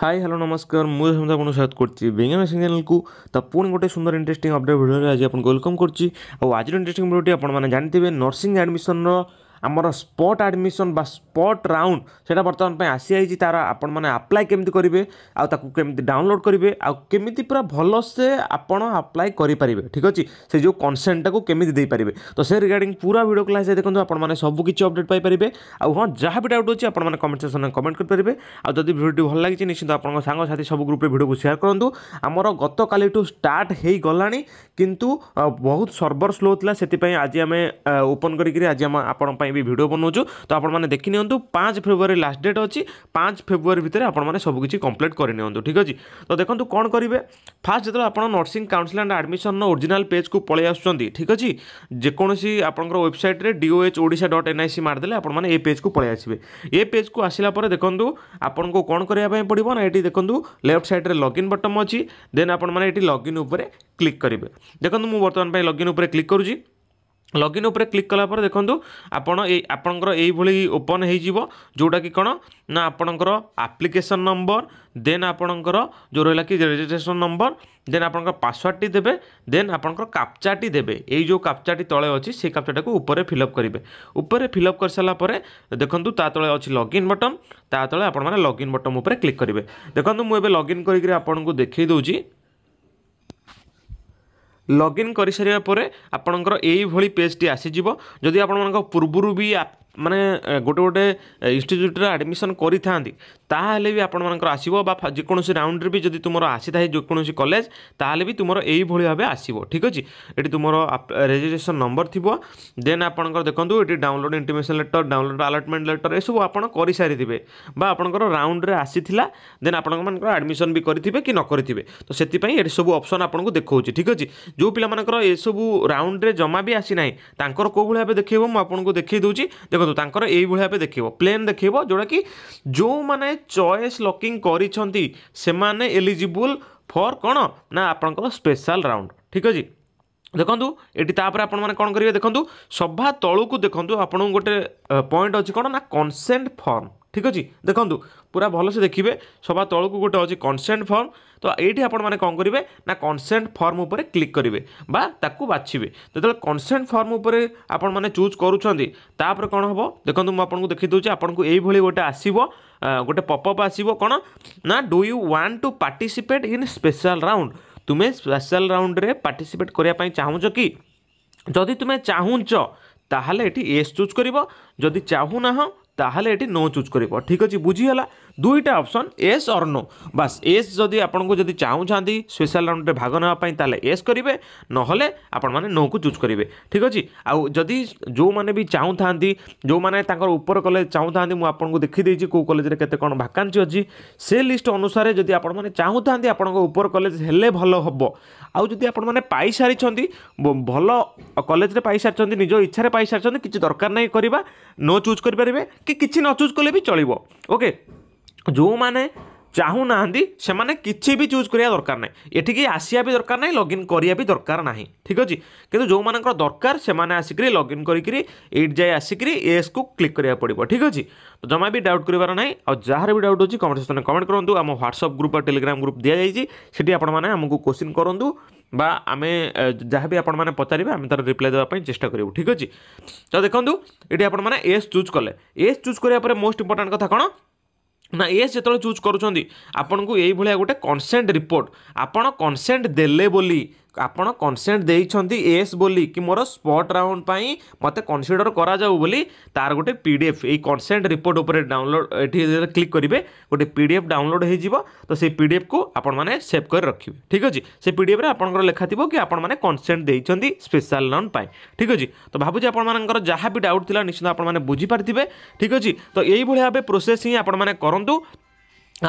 hi hello નમસ્કાર હું સમજા ଆପଣଙ୍କ ସ୍ୱାଗତ କରୁଛି ବେଙ୍ଗା ମେସିଂ ଚ୍ୟାନେଲକୁ ତା ପୁଣି ଗୋଟେ ସୁନ୍ଦର ଇଣ୍ଟରେଷ୍ଟିଂ ଅପଡ଼େଟ୍ ଭିଡ଼ିଓରେ ଆଜି ଆପଣଙ୍କୁ ୱେଲକମ୍ କରୁଛି ଆଉ ଆଜିର ଇଣ୍ଟରେଷ୍ଟିଂ ଭିଡ଼ିଓଟି ଆପଣମାନେ ଜାଣିଥିବେ ନର୍ସିଂ ଆଡ଼ମିସନର আমার স্পট আডমিশন বা স্পট রাউন্ড সেটা বর্তমান পাই আসিযাইছি তার আপনার আপ্লাই কেমি করবে আপনি কেমি ডাউনলোড করবে আমিটি পুরা ভালসে আপনার আপ্লাই করে পারে ঠিক আছে সে যে কনসেন্টটা কেমিটি দিয়ে তো সে রিগার্ডিং পুরা ভিডিও ক্লাস দেখুন আপনার সবুকিছি অপডেট পাইপারে আহ যা বি ডাউট অছে আপনার কমেন্ট সেকশনে কমেন্ট করে আর যদি ভিডিওটি ভাল লাগিছে নিশ্চিত আপনার সাংসাথী সব গ্রুপে ভিডিওকে সেয়ার করতু আমার গতকালিঠু স্টার্ট হয়ে গলানি কিন্তু বহুত সর্ভর স্লো লা সেপাই আজ আমি ওপন করি আজ আপনার भी भिड बनाऊँ तो আপনার দেখি নিউ পাঁচ ফেব্রুয়ারি লাস্ট ডেট অছি পাঁচ ফেব্রুয়ারি ভিতরে আপনার সবুকিছি কমপ্লিট করে নিউ ঠিক আছে তো দেখুন কোণ করবে ফার্স্ট যেত আপনার nursing council and admission original page কু পলাই আসুন ঠিক আছে যেকোন আপনার ওয়েবসাইট্রে ডিওএচ ওড়শা ডট এনআইসি মারিদেলে আপনার এই পেজ কু পলাই আসবে এ পেজ কু আসলা পরে দেখুন আপনার কোণ করা পড়ব না এটি দেখুন লেফট সাইড্রে লগইন বটম অছি দেন আপনার এটি লগইন উপরে ক্লিক করবে দেখুন মু বর্তমান লগইন উপরে ক্লিক করুছি লগইন উপরে ক্লিক কলা পরে দেখুন আপনার এই আপনার এইভাবে ওপন হয়ে যেটা কি কোণ না আপনার আপ্লিকেসন নম্বর দেন আপনার যে রা কি রেজিষ্ট্রেসন নম্বর দেন আপনার পাসওয়ার্ডটি দেবে দেন আপনার কাপচাটি দেবে এই যে কাপচাটি তলে অছি সেই কাপচাটা উপরে ফিল আপ করবে উপরে ফিল আপ করে সারা পরে দেখুন তা তলে অছি লগইন বটন তা তলে আপনার লগইন বটন উপরে ক্লিক করবে দেখুন মু এবে লগইন করি আপনার দেখাই দেছি ଲଗ୍ଇନ୍ କରିସାରିବା ପରେ ଆପଣଙ୍କର ଏଇଭଳି ପେଜ୍ଟି ଆସିଯିବ ଯଦି ଆପଣମାନଙ୍କ ପୂର୍ବରୁ ବି ମାନେ ଗୋଟେ ଗୋଟେ ଇନଷ୍ଟିଚ୍ୟୁଟ୍ରେ ଆଡ଼ମିସନ୍ କରିଥାନ୍ତି ତାହେଲେ ବି ଆପଣମାନଙ୍କର ଆସିବ ବା ଯେକୌଣସି ରାଉଣ୍ଡରେ ବି ଯଦି ତୁମର ଆସିଥାଏ ଯେକୌଣସି କଲେଜ ତାହେଲେ ବି ତୁମର ଏଇଭଳି ଭାବେ ଆସିବ ଠିକ୍ ଅଛି ଏଠି ତୁମର ରେଜିଷ୍ଟ୍ରେସନ୍ ନମ୍ବର ଥିବ ଦେନ୍ ଆପଣଙ୍କର ଦେଖନ୍ତୁ ଏଠି download intimation letter download allotment letter ଏସବୁ ଆପଣ କରିସାରିଥିବେ ବା ଆପଣଙ୍କର ରାଉଣ୍ଡରେ ଆସିଥିଲା ଦେନ୍ ଆପଣଙ୍କମାନଙ୍କର ଆଡ଼ମିସନ୍ ବି କରିଥିବେ କି ନ କରିଥିବେ ତ ସେଥିପାଇଁ ଏଠି ସବୁ ଅପସନ୍ ଆପଣଙ୍କୁ ଦେଖାଉଛି ଠିକ୍ ଅଛି ଯେଉଁ ପିଲାମାନଙ୍କର ଏସବୁ ରାଉଣ୍ଡରେ ଜମା ବି ଆସିନାହିଁ ତାଙ୍କର କେଉଁ ଭଳି ଭାବେ ଦେଖେଇବ ମୁଁ ଆପଣଙ୍କୁ ଦେଖେଇ ଦେଉଛି ଦେଖନ୍ତୁ ଦେଖନ୍ତୁ ତାଙ୍କର ଏଇଭଳି ଭାବେ ଦେଖେଇବ ପ୍ଲେନ୍ ଦେଖେଇବ ଯେଉଁଟାକି ଯେଉଁମାନେ ଚଏସ୍ ଲକିଂ କରିଛନ୍ତି ସେମାନେ ଏଲିଜିବୁଲ୍ ଫର୍ କ'ଣ ନା ଆପଣଙ୍କର ସ୍ପେଶାଲ୍ ରାଉଣ୍ଡ ଠିକ୍ ଅଛି ଦେଖନ୍ତୁ ଏଠି ତାପରେ ଆପଣମାନେ କ'ଣ କରିବେ ଦେଖନ୍ତୁ ସଭା ତଳକୁ ଦେଖନ୍ତୁ ଆପଣଙ୍କୁ ଗୋଟେ ପଏଣ୍ଟ ଅଛି କ'ଣ ନା କନସେଣ୍ଟ ଫର୍ମ ଠିକ୍ ଅଛି ଦେଖନ୍ତୁ ପୁରା ଭଲସେ ଦେଖିବେ ସଭା ତଳକୁ ଗୋଟେ ଅଛି କନସେଣ୍ଟ ଫର୍ମ ତ ଏଇଠି ଆପଣମାନେ କ'ଣ କରିବେ ନା କନସେଣ୍ଟ ଫର୍ମ ଉପରେ କ୍ଲିକ୍ କରିବେ ବା ତାକୁ ବାଛିବେ ଯେତେବେଳେ କନସେଣ୍ଟ ଫର୍ମ ଉପରେ ଆପଣମାନେ ଚୁଜ୍ କରୁଛନ୍ତି ତାପରେ କ'ଣ ହେବ ଦେଖନ୍ତୁ ମୁଁ ଆପଣଙ୍କୁ ଦେଖିଦେଉଛି ଆପଣଙ୍କୁ ଏଇଭଳି ଗୋଟେ ଆସିବ ଗୋଟେ ପପ୍ ଅପ୍ ଆସିବ କ'ଣ ନା do you want to participate in special round ତୁମେ ସ୍ପେଶାଲ ରାଉଣ୍ଡରେ ପାର୍ଟିସିପେଟ୍ କରିବା ପାଇଁ ଚାହୁଁଛ କି ଯଦି ତୁମେ ଚାହୁଁଛ ତାହେଲେ ଏଠି ଏସ୍ ଚୁଜ୍ କରିବ ଯଦି ଚାହୁଁନାହଁ ତାହେଲେ ଏଠି ନୋ ଚୁଜ୍ କରିବ ଠିକ୍ ଅଛି ବୁଝିଗଲା দুইটা অপসন এস অর নো বাস এস যদি আপনার যদি চাহুচার স্পেশাল রাউন্ডে ভাগ নেওয়া তাহলে এস করবে নহলে আপন মানে নো কু চুজ করবে ঠিক আছে আউ যদি যে বি চাহুথান্তি যে তাঁর উপর কলেজ চাহুথান্তি মু আপনার দেখি দিয়েছি কেউ কলেজের কেতে কোণ ভাকান্সি অছি সে লিষ্ট অনুসারে যদি আপন মানে চাহুথান্তি আপনার উপর কলেজ হলে ভাল হব আউ যদি আপন মানে পাই সারিছেন ভাল কলেজে পাই সারিছেন নিজ ইচ্ছার পাই সারিছেন কিছু দরকার নাই করা নো চুজ করে পারে কি কিছু ন চুজ কলে বি চলব ওকে ଯେଉଁମାନେ ଚାହୁଁନାହାନ୍ତି ସେମାନେ କିଛି ବି ଚୁଜ୍ କରିବା ଦରକାର ନାହିଁ ଏଠିକି ଆସିବା ବି ଦରକାର ନାହିଁ ଲଗ୍ଇନ୍ କରିବା ବି ଦରକାର ନାହିଁ ଠିକ୍ ଅଛି କିନ୍ତୁ ଯେଉଁମାନଙ୍କର ଦରକାର ସେମାନେ ଆସିକରି ଲଗ୍ଇନ୍ କରିକିରି ଏଇଟ୍ ଯାଇ ଆସିକରି ଏସ୍କୁ କ୍ଲିକ୍ କରିବାକୁ ପଡ଼ିବ ଠିକ୍ ଅଛି ଜମା ବି ଡାଉଟ୍ କରିବାର ନାହିଁ ଆଉ ଯାହାର ବି ଡାଉଟ୍ ଅଛି କମେଣ୍ଟ ସେକ୍ସନ୍ରେ କମେଣ୍ଟ କରନ୍ତୁ ଆମ ହ୍ୱାଟ୍ସଆପ୍ ଗ୍ରୁପ୍ ଆଉ ଟେଲିଗ୍ରାମ ଗ୍ରୁପ୍ ଦିଆଯାଇଛି ସେଠି ଆପଣମାନେ ଆମକୁ କୋଶ୍ଚିନ୍ କରନ୍ତୁ ବା ଆମେ ଯାହା ବି ଆପଣମାନେ ପଚାରିବେ ଆମେ ତା'ର ରିପ୍ଲାଏ ଦେବା ପାଇଁ ଚେଷ୍ଟା କରିବୁ ଠିକ୍ ଅଛି ତ ଦେଖନ୍ତୁ ଏଠି ଆପଣମାନେ ଏସ୍ ଚୁଜ୍ କଲେ ଏସ୍ ଚୁଜ୍ କରିବା ପରେ ମୋଷ୍ଟ ଇମ୍ପୋର୍ଟାଣ୍ଟ କଥା କ'ଣ ନା ଏ ଯେତେବେଳେ ଚୁଜ୍ କରୁଛନ୍ତି ଆପଣଙ୍କୁ ଏଇଭଳିଆ ଗୋଟେ କନସେଣ୍ଟ ରିପୋର୍ଟ ଆପଣ କନସେଣ୍ଟ ଦେଲେ ବୋଲି ଆପଣ କନସେଣ୍ଟ ଦେଇଛନ୍ତି ଏସ୍ ବୋଲି କି ମୋର ସ୍ପଟ୍ ରାଉଣ୍ଡ ପାଇଁ ମୋତେ କନସିଡ଼ର କରାଯାଉ ବୋଲି ତା'ର ଗୋଟେ ପି ଡି ଏଫ୍ ଏଇ କନସେଣ୍ଟ ରିପୋର୍ଟ ଉପରେ ଡାଉନଲୋଡ଼ ଏଠି କ୍ଲିକ୍ କରିବେ ଗୋଟେ ପି ଡି ଏଫ୍ ଡାଉନଲୋଡ଼ ହେଇଯିବ ତ ସେଇ ପି ଡି ଏଫ୍କୁ ଆପଣମାନେ ସେଭ୍ କରି ରଖିବେ ଠିକ୍ ଅଛି ସେ ପି ଡି ଏଫ୍ରେ ଆପଣଙ୍କର ଲେଖାଥିବ କି ଆପଣମାନେ କନସେଣ୍ଟ ଦେଇଛନ୍ତି ସ୍ପେଶାଲ୍ ଲୋନ୍ ପାଇଁ ଠିକ୍ ଅଛି ତ ଭାବୁଛି ଆପଣମାନଙ୍କର ଯାହା ବି ଡାଉଟ୍ ଥିଲା ନିଶ୍ଚିତ ଆପଣମାନେ ବୁଝିପାରିଥିବେ ଠିକ୍ ଅଛି ତ ଏଇଭଳି ଭାବେ ପ୍ରୋସେସ୍ ହିଁ ଆପଣମାନେ କରନ୍ତୁ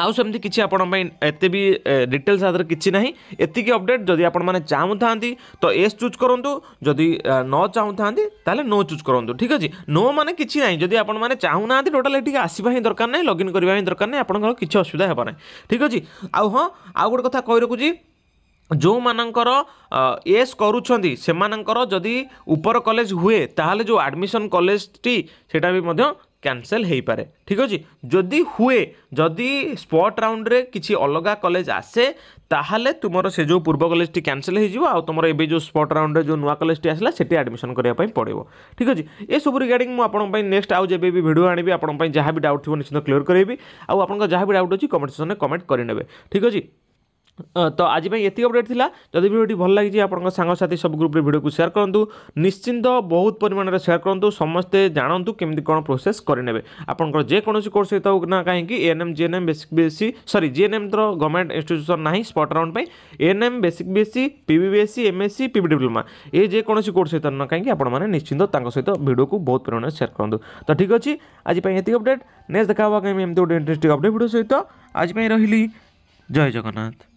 ଆଉ ସେମିତି କିଛି ଆପଣଙ୍କ ପାଇଁ ଏତେ ବି ଡିଟେଲ୍ସ ଆଧାରରେ କିଛି ନାହିଁ ଏତିକି ଅପଡ଼େଟ୍ ଯଦି ଆପଣମାନେ ଚାହୁଁଥାନ୍ତି ତ ଏସ୍ ଚୁଜ୍ କରନ୍ତୁ ଯଦି ନ ଚାହୁଁଥାନ୍ତି ତାହେଲେ ନୋ ଚୁଜ୍ କରନ୍ତୁ ଠିକ୍ ଅଛି ନୋ ମାନେ କିଛି ନାହିଁ ଯଦି ଆପଣମାନେ ଚାହୁଁନାହାନ୍ତି ଟୋଟାଲ୍ ଏଠିକି ଆସିବା ହିଁ ଦରକାର ନାହିଁ ଲଗ୍ଇନ୍ କରିବା ହିଁ ଦରକାର ନାହିଁ ଆପଣଙ୍କର କିଛି ଅସୁବିଧା ହେବ ନାହିଁ ଠିକ୍ ଅଛି ଆଉ ହଁ ଆଉ ଗୋଟେ କଥା କହି ରଖୁଛି ଯେଉଁମାନଙ୍କର ଏସ୍ କରୁଛନ୍ତି ସେମାନଙ୍କର ଯଦି ଉପର କଲେଜ ହୁଏ ତାହେଲେ ଯେଉଁ ଆଡ଼ମିସନ୍ କଲେଜଟି ସେଇଟା ବି ମଧ୍ୟ କ୍ୟାନସେଲ୍ ହୋଇପାରେ ଠିକ୍ ଅଛି ଯଦି ହୁଏ ଯଦି ସ୍ପଟ୍ ରାଉଣ୍ଡରେ କିଛି ଅଲଗା କଲେଜ ଆସେ ତାହେଲେ ତୁମର ସେ ଯେଉଁ ପୂର୍ବ କଲେଜଟି କ୍ୟାନସେଲ୍ ହୋଇଯିବ ଆଉ ତୁମର ଏବେ ଯେଉଁ ସ୍ପଟ୍ ରାଉଣ୍ଡରେ ଯେଉଁ ନୂଆ କଲେଜଟି ଆସିଲା ସେଠି ଆଡ଼ମିସନ୍ କରିବା ପାଇଁ ପଡ଼ିବ ଠିକ୍ ଅଛି ଏସବୁ ରିଗାର୍ଡ଼ିଂ ମୁଁ ଆପଣଙ୍କ ପାଇଁ ନେକ୍ସଟ ଆଉ ଯେବେ ବି ଭିଡ଼ିଓ ଆଣିବି ଆପଣଙ୍କ ପାଇଁ ଯାହା ବି ଡାଉଟ୍ ଥିବ ନିଶ୍ଚିତ କ୍ଲିୟର କରାଇବି ଆଉ ଆପଣଙ୍କ ଯାହା ବି ଡାଉଟ୍ ଅଛି କମେଣ୍ଟ ସେକ୍ସନରେ କମେଣ୍ଟ କରିନେବେ ଠିକ୍ ଅଛି ତ ଆଜି ପାଇଁ ଏତିକି ଅପଡ଼େଟ୍ ଥିଲା ଯଦି ଭିଡ଼ିଓଟି ଭଲ ଲାଗିଛି ଆପଣଙ୍କ ସାଙ୍ଗସାଥି ସବୁ ଗ୍ରୁପ୍ରେ ଭିଡ଼ିଓକୁ ସେୟାର କରନ୍ତୁ ନିଶ୍ଚିନ୍ତ ବହୁତ ପରିମାଣରେ ସେୟାର କରନ୍ତୁ ସମସ୍ତେ ଜାଣନ୍ତୁ କେମିତି କ'ଣ ପ୍ରୋସେସ୍ କରିନେବେ ଆପଣଙ୍କର ଯେକୌଣସି କୋର୍ସ ହେଇଥାଉ ନା କାହିଁକି ANM GNM basic BSc sorry ଜିଏନ୍ଏମ୍ର ଗଭର୍ଣ୍ଣମେଣ୍ଟ ଇନଷ୍ଟିଚ୍ୟୁସନ୍ ନାହିଁ ସ୍ପଟ୍ ରାଉଣ୍ଡ ପାଇଁ ANM basic BSc PB BSc MSc PB diploma ଏ ଯେକୌଣସି କୋର୍ସ ହେଇଥାଉ ନା କାହିଁକି ଆପଣମାନେ ନିଶ୍ଚିନ୍ତ ତାଙ୍କ ସହିତ ଭିଡ଼ିଓକୁ ବହୁତ ପରିମାଣରେ ସେୟାର କରନ୍ତୁ ତ ଠିକ୍ ଅଛି ଆଜି ପାଇଁ ଏତିକି ଅପଡ଼େଟ୍ ନେକ୍ସଟ ଦେଖା ହେବ କାହିଁକି ଏମିତି ଗୋଟେ ଇଣ୍ଟରେଷ୍ଟିଂ ଅପଡ଼େଟ୍ ଭିଡ଼ିଓ ସହିତ ଆଜି ପାଇଁ ରହିଲି ଜୟ ଜଗନ୍ନାଥ